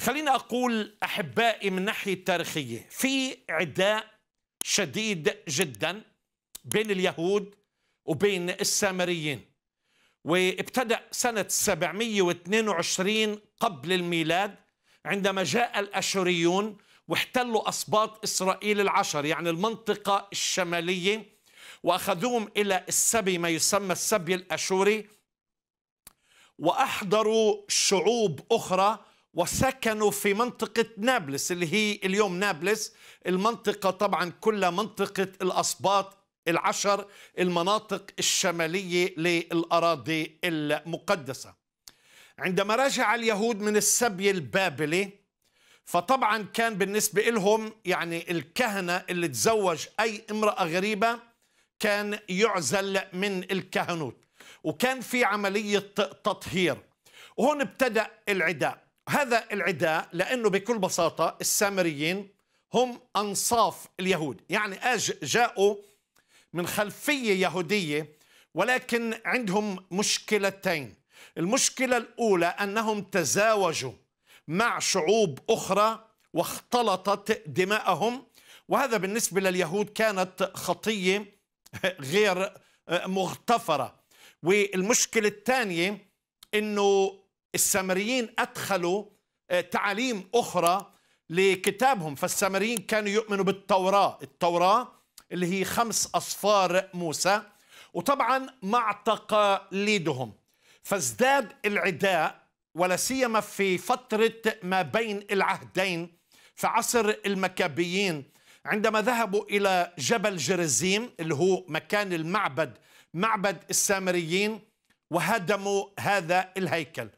خليني أقول أحبائي من الناحية التاريخية في عداء شديد جدا بين اليهود وبين السامريين وابتدأ سنة 722 قبل الميلاد عندما جاء الأشوريون واحتلوا أسباط إسرائيل العشر يعني المنطقة الشمالية وأخذوهم إلى السبي ما يسمى السبي الأشوري وأحضروا شعوب أخرى وسكنوا في منطقة نابلس اللي هي اليوم نابلس المنطقة طبعا كلها منطقة الأسباط العشر المناطق الشمالية للأراضي المقدسة عندما رجع اليهود من السبي البابلي فطبعا كان بالنسبة لهم يعني الكهنة اللي تزوج أي امرأة غريبة كان يعزل من الكهنوت وكان في عملية تطهير وهون ابتدأ العداء هذا العداء لأنه بكل بساطة السامريين هم أنصاف اليهود يعني جاءوا من خلفية يهودية ولكن عندهم مشكلتين المشكلة الأولى أنهم تزاوجوا مع شعوب أخرى واختلطت دماءهم وهذا بالنسبة لليهود كانت خطية غير آه، مغتفرة والمشكلة الثانية أنه السامريين أدخلوا آه، تعاليم أخرى لكتابهم فالسامريين كانوا يؤمنوا بالتوراة التوراة اللي هي خمس أصفار موسى وطبعا مع تقاليدهم فازداد العداء ولا سيما في فترة ما بين العهدين في عصر المكابيين عندما ذهبوا إلى جبل جرزيم اللي هو مكان المعبد معبد السامريين وهدموا هذا الهيكل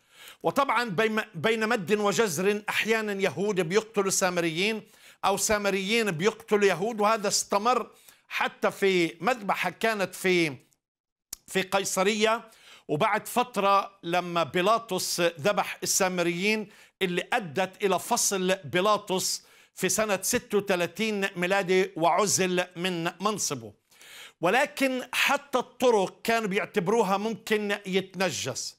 وطبعا بين مد وجزر أحيانا يهود بيقتلوا السامريين أو سامريين بيقتلوا يهود وهذا استمر حتى في مذبحة كانت في في قيصرية وبعد فترة لما بيلاطس ذبح السامريين اللي أدت إلى فصل بيلاطس في سنة 36 ميلادي وعزل من منصبه ولكن حتى الطرق كانوا بيعتبروها ممكن يتنجس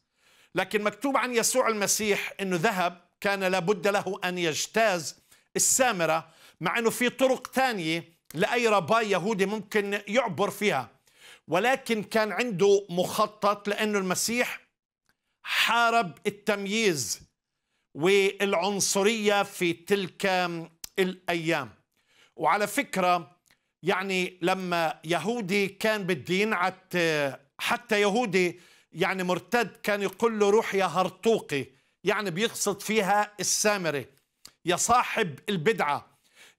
لكن مكتوب عن يسوع المسيح انه ذهب كان لابد له ان يجتاز السامره مع انه في طرق ثانيه لاي رباي يهودي ممكن يعبر فيها ولكن كان عنده مخطط لانه المسيح حارب التمييز والعنصريه في تلك الايام وعلى فكره يعني لما يهودي كان بالدين حتى يهودي يعني مرتد كان يقول له روح يا هرطوقي يعني بيقصد فيها السامرة يا صاحب البدعة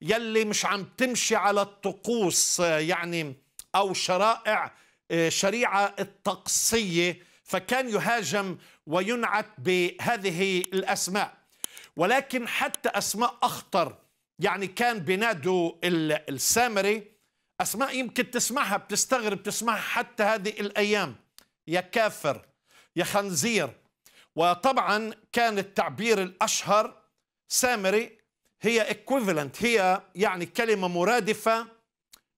يلي مش عم تمشي على الطقوس يعني أو شرائع آه، شريعة التقصية فكان يهاجم وينعت بهذه الأسماء ولكن حتى أسماء أخطر يعني كان بينادوا السامري أسماء يمكن تسمعها بتستغرب تسمعها حتى هذه الأيام يا كافر يا خنزير وطبعا كان التعبير الأشهر سامري هي equivalent هي يعني كلمة مرادفة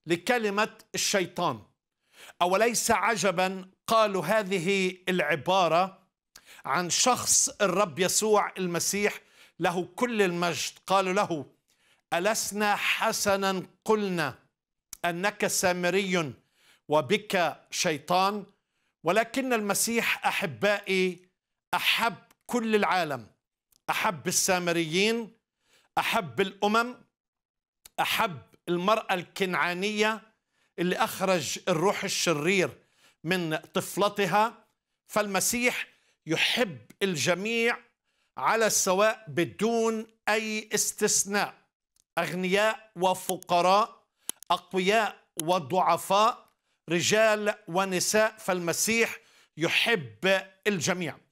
لكلمة الشيطان أوليس عجبا قالوا هذه العبارة عن شخص الرب يسوع المسيح له كل المجد قالوا له ألسنا حسنا قلنا أنك سامري وبك شيطان ولكن المسيح احبائي احب كل العالم احب السامريين احب الامم احب المراه الكنعانيه اللي اخرج الروح الشرير من طفلتها فالمسيح يحب الجميع على السواء بدون اي استثناء اغنياء وفقراء اقوياء وضعفاء رجال ونساء فالمسيح يحب الجميع